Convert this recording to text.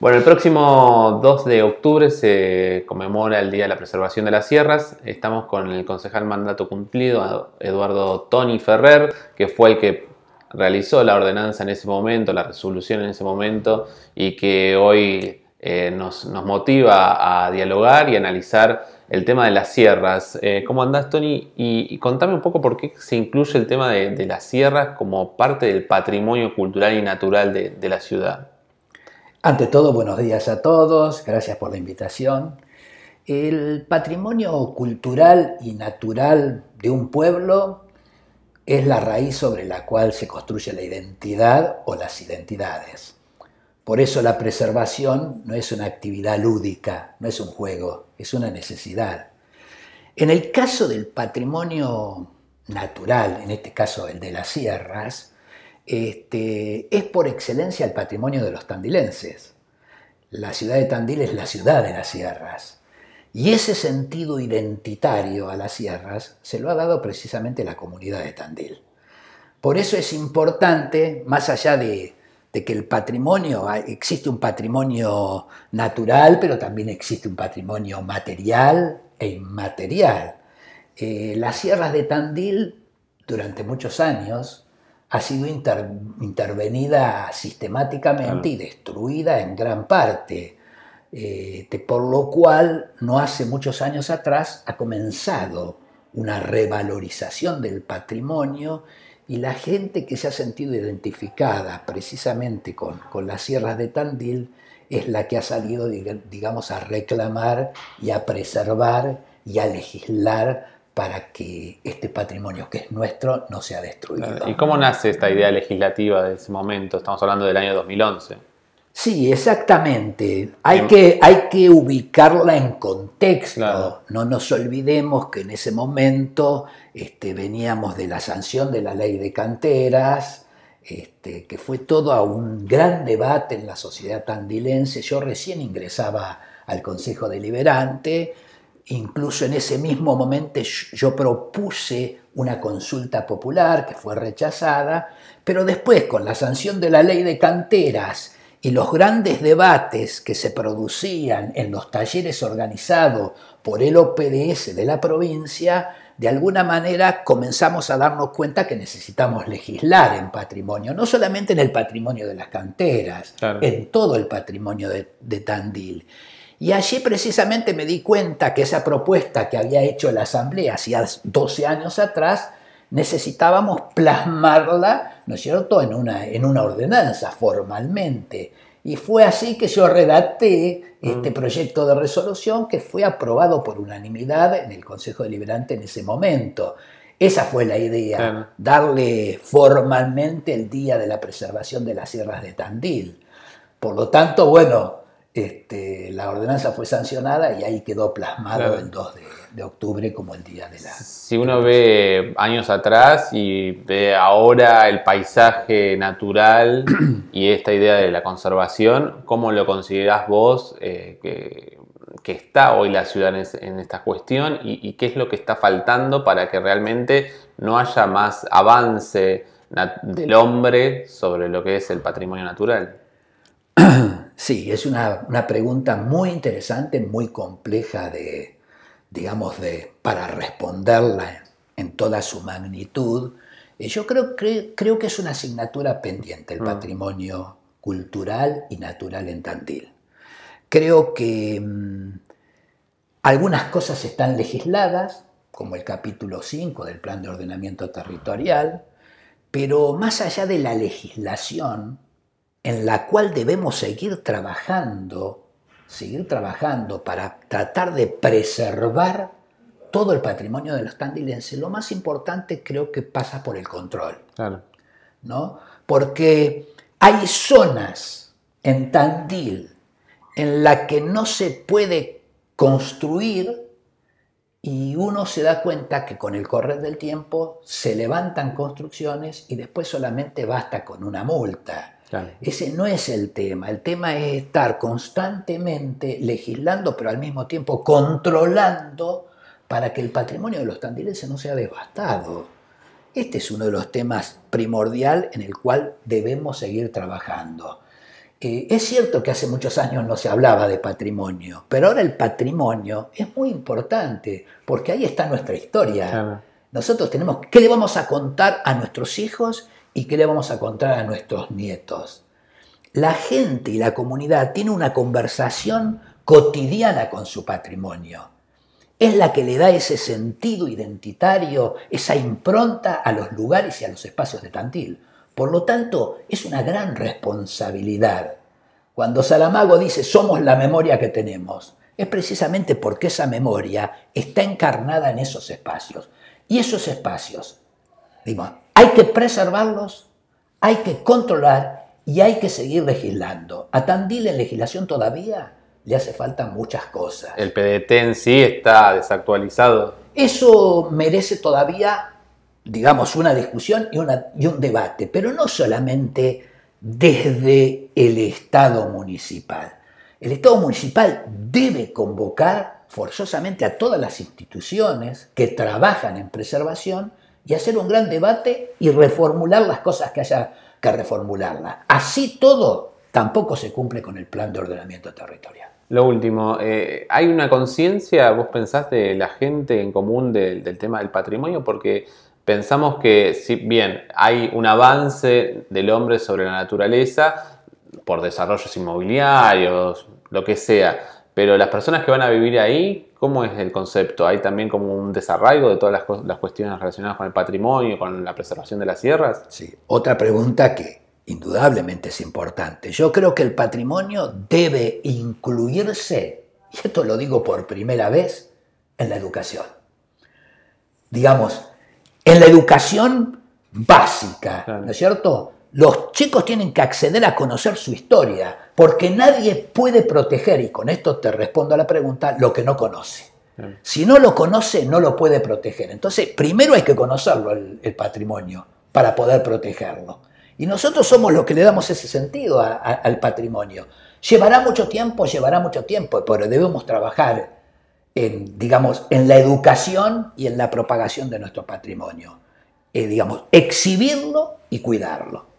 Bueno, el próximo 2 de octubre se conmemora el Día de la Preservación de las Sierras. Estamos con el concejal mandato cumplido, Eduardo Tony Ferrer, que fue el que realizó la ordenanza en ese momento, la resolución en ese momento, y que hoy eh, nos, motiva a dialogar y analizar el tema de las sierras. Eh, ¿Cómo andás, Tony? Y, contame un poco por qué se incluye el tema de, las sierras como parte del patrimonio cultural y natural de la ciudad. Ante todo, buenos días a todos, gracias por la invitación. El patrimonio cultural y natural de un pueblo es la raíz sobre la cual se construye la identidad o las identidades. Por eso la preservación no es una actividad lúdica, no es un juego, es una necesidad. En el caso del patrimonio natural, en este caso el de las sierras, este, es por excelencia el patrimonio de los tandilenses. La ciudad de Tandil es la ciudad de las sierras. Y ese sentido identitario a las sierras se lo ha dado precisamente la comunidad de Tandil. Por eso es importante, más allá de, que el patrimonio, existe un patrimonio natural, pero también existe un patrimonio material e inmaterial. Eh, las sierras de Tandil, durante muchos años, ha sido intervenida sistemáticamente y destruida en gran parte, eh, por lo cual no hace muchos años atrás ha comenzado una revalorización del patrimonio y la gente que se ha sentido identificada precisamente con, las sierras de Tandil es la que ha salido, digamos, a reclamar y a preservar y a legislar para que este patrimonio que es nuestro no sea destruido. ¿Y cómo nace esta idea legislativa de ese momento? Estamos hablando del año 2011. Sí, exactamente. Hay, que, hay que ubicarla en contexto. No nos olvidemos que en ese momento este, veníamos de la sanción de la ley de canteras, este, que fue todo a un gran debate en la sociedad andilense. Yo recién ingresaba al Consejo Deliberante Incluso en ese mismo momento yo propuse una consulta popular que fue rechazada, pero después con la sanción de la ley de canteras y los grandes debates que se producían en los talleres organizados por el OPDS de la provincia, de alguna manera comenzamos a darnos cuenta que necesitamos legislar en patrimonio, no solamente en el patrimonio de las canteras, en todo el patrimonio de Tandil. Y allí precisamente me di cuenta que esa propuesta que había hecho la Asamblea hacía 12 años atrás, necesitábamos plasmarla, ¿no es cierto?, en una, en una ordenanza formalmente. Y fue así que yo redacté este mm. proyecto de resolución que fue aprobado por unanimidad en el Consejo Deliberante en ese momento. Esa fue la idea, darle formalmente el Día de la Preservación de las Sierras de Tandil. Por lo tanto, bueno, este, la ordenanza fue sancionada y ahí quedó plasmado el 2 de, octubre como el día de la... Si uno ve años atrás y ve ahora el paisaje natural y esta idea de la conservación, ¿cómo lo considerás vos eh, que, que, está hoy la ciudad en, esta cuestión y, y qué es lo que está faltando para que realmente no haya más avance del hombre sobre lo que es el patrimonio natural? Sí, es una, pregunta muy interesante, muy compleja de, digamos, de, para responderla en toda su magnitud. Eh, yo creo, creo que es una asignatura pendiente el mm. patrimonio cultural y natural en Tandil. Creo que mm, algunas cosas están legisladas, como el capítulo 5 del Plan de Ordenamiento Territorial, pero más allá de la legislación, en la cual debemos seguir trabajando, seguir trabajando para tratar de preservar todo el patrimonio de los tandilenses, lo más importante creo que pasa por el control. ¿no? Porque hay zonas en Tandil en la que no se puede construir y uno se da cuenta que con el correr del tiempo se levantan construcciones y después solamente basta con una multa ese no es el tema, el tema es estar constantemente legislando, pero al mismo tiempo controlando para que el patrimonio de los tandilenses no sea devastado. Este es uno de los temas primordial en el cual debemos seguir trabajando. Eh, es cierto que hace muchos años no se hablaba de patrimonio, pero ahora el patrimonio es muy importante porque ahí está nuestra historia. Nosotros tenemos qué le vamos a contar a nuestros hijos y le vamos a contar a nuestros nietos. La gente y la comunidad tiene una conversación cotidiana con su patrimonio. Es la que le da ese sentido identitario, esa impronta a los lugares y a los espacios de Tantil. Por lo tanto, es una gran responsabilidad. Cuando Salamago dice somos la memoria que tenemos, es precisamente porque esa memoria está encarnada en esos espacios. Y esos espacios Digo, hay que preservarlos, hay que controlar y hay que seguir legislando. A Tandil en legislación todavía le hace falta muchas cosas. El PDT en sí está desactualizado. Eso merece todavía, digamos, una discusión y, y un debate, pero no solamente desde el Estado municipal. El Estado municipal debe convocar forzosamente a todas las instituciones que trabajan en preservación y hacer un gran debate y reformular las cosas que haya que reformularlas. Así todo tampoco se cumple con el plan de ordenamiento territorial. Lo último, eh, ¿hay una conciencia, vos pensás, de la gente en común del, del tema del patrimonio? Porque pensamos que, si bien hay un avance del hombre sobre la naturaleza, por desarrollos inmobiliarios, lo que sea, pero las personas que van a vivir ahí, ¿cómo es el concepto? ¿Hay también como un desarraigo de todas las, cuestiones relacionadas con el patrimonio, con la preservación de las sierras? Sí, otra pregunta que indudablemente es importante. Yo creo que el patrimonio debe incluirse, y esto lo digo por primera vez, en la educación. Digamos, en la educación básica, ¿no es cierto? Los chicos tienen que acceder a conocer su historia, porque nadie puede proteger, y con esto te respondo a la pregunta, lo que no conoce. Si no lo conoce, no lo puede proteger. Entonces, primero hay que conocerlo el, patrimonio para poder protegerlo. Y nosotros somos los que le damos ese sentido al patrimonio. Llevará mucho tiempo, llevará mucho tiempo, pero debemos trabajar en, digamos, en la educación y en la propagación de nuestro patrimonio. Eh, digamos, exhibirlo y cuidarlo.